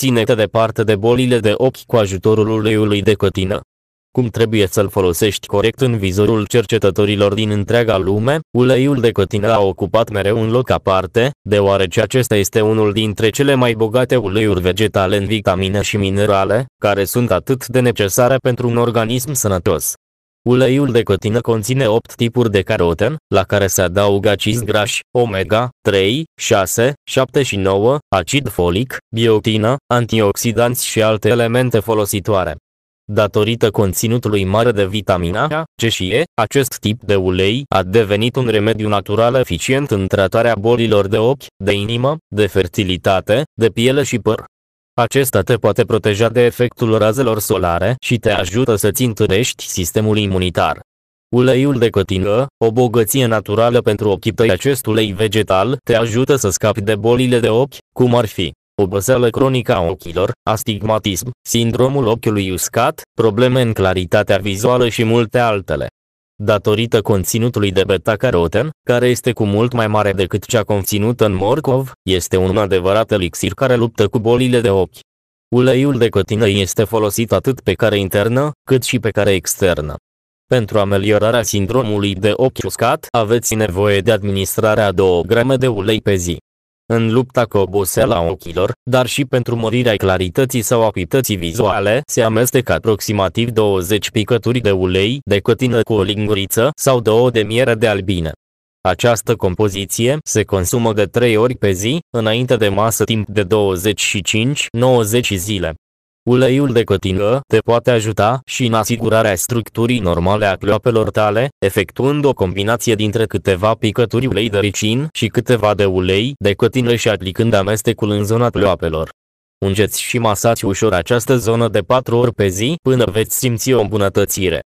Ține-te departe de bolile de ochi cu ajutorul uleiului de cătină. Cum trebuie să-l folosești corect în vizorul cercetătorilor din întreaga lume, uleiul de cătină a ocupat mereu un loc aparte, deoarece acesta este unul dintre cele mai bogate uleiuri vegetale în vitamine și minerale, care sunt atât de necesare pentru un organism sănătos. Uleiul de cătină conține 8 tipuri de caroten, la care se adaugă acizi grași, omega, 3, 6, 7 și 9, acid folic, biotină, antioxidanți și alte elemente folositoare. Datorită conținutului mare de vitamina A, C și E, acest tip de ulei a devenit un remediu natural eficient în tratarea bolilor de ochi, de inimă, de fertilitate, de piele și păr. Acesta te poate proteja de efectul razelor solare și te ajută să-ți întărești sistemul imunitar. Uleiul de cătingă, o bogăție naturală pentru ochii tăi acest ulei vegetal, te ajută să scapi de bolile de ochi, cum ar fi oboseală cronică a ochilor, astigmatism, sindromul ochiului uscat, probleme în claritatea vizuală și multe altele datorită conținutului de beta-caroten, care este cu mult mai mare decât cea conținută în morcov, este un adevărat elixir care luptă cu bolile de ochi. Uleiul de cătină este folosit atât pe care internă, cât și pe care externă. Pentru ameliorarea sindromului de ochi uscat aveți nevoie de administrarea 2 grame de ulei pe zi în lupta cu oboseala ochilor, dar și pentru mărirea clarității sau acuității vizuale, se amestecă aproximativ 20 picături de ulei de cătină cu o linguriță sau două de miere de albine. Această compoziție se consumă de 3 ori pe zi, înainte de masă timp de 25-90 zile. Uleiul de cătingă te poate ajuta și în asigurarea structurii normale a cloapelor tale, efectuând o combinație dintre câteva picături ulei de ricin și câteva de ulei de cătingă și aplicând amestecul în zona cloapelor. Ungeți și masați ușor această zonă de 4 ori pe zi până veți simți o îmbunătățire.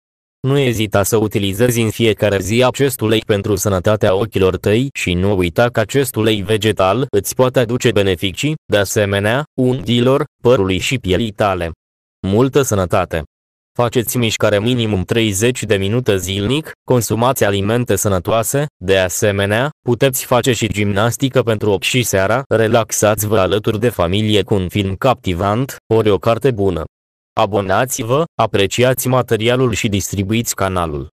Nu ezita să utilizezi în fiecare zi acest ulei pentru sănătatea ochilor tăi și nu uita că acest ulei vegetal îți poate aduce beneficii, de asemenea, undilor, părului și pielii tale. Multă sănătate! Faceți mișcare minimum 30 de minute zilnic, consumați alimente sănătoase, de asemenea, puteți face și gimnastică pentru 8 și seara, relaxați-vă alături de familie cu un film captivant, ori o carte bună. Abonați-vă, apreciați materialul și distribuiți canalul.